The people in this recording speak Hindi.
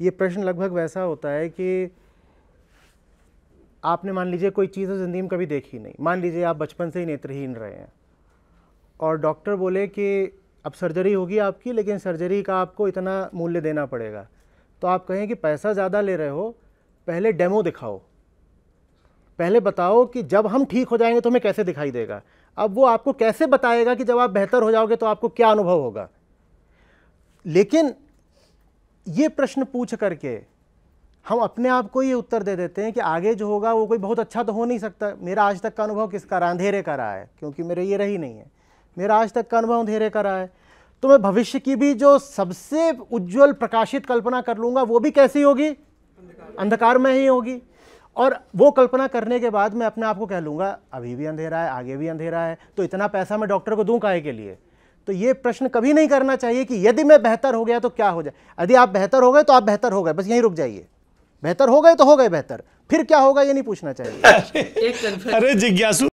ये प्रश्न लगभग वैसा होता है कि आपने मान लीजिए कोई चीज़ ज़िंदगी में कभी देखी नहीं मान लीजिए आप बचपन से ही नेत्रहीन रहे हैं और डॉक्टर बोले कि अब सर्जरी होगी आपकी लेकिन सर्जरी का आपको इतना मूल्य देना पड़ेगा तो आप कहें कि पैसा ज़्यादा ले रहे हो पहले डेमो दिखाओ पहले बताओ कि जब हम ठीक हो जाएंगे तो हमें कैसे दिखाई देगा अब वो आपको कैसे बताएगा कि जब आप बेहतर हो जाओगे तो आपको क्या अनुभव होगा लेकिन ये प्रश्न पूछ करके हम अपने आप को ये उत्तर दे देते हैं कि आगे जो होगा वो कोई बहुत अच्छा तो हो नहीं सकता मेरा आज तक का अनुभव किसका रहा अंधेरे का रहा है क्योंकि मेरे ये रही नहीं है मेरा आज तक का अनुभव अंधेरे का रहा है तो मैं भविष्य की भी जो सबसे उज्जवल प्रकाशित कल्पना कर लूँगा वो भी कैसी होगी अंधकार में ही होगी और वो कल्पना करने के बाद मैं अपने आप को कह लूँगा अभी भी अंधेरा है आगे भी अंधेरा है तो इतना पैसा मैं डॉक्टर को दूँ काहे के लिए तो ये प्रश्न कभी नहीं करना चाहिए कि यदि मैं बेहतर हो गया तो क्या हो जाए यदि आप बेहतर हो गए तो आप बेहतर हो गए बस यहीं रुक जाइए बेहतर हो गए तो हो गए बेहतर फिर क्या होगा ये नहीं पूछना चाहिए अरे जिज्ञासु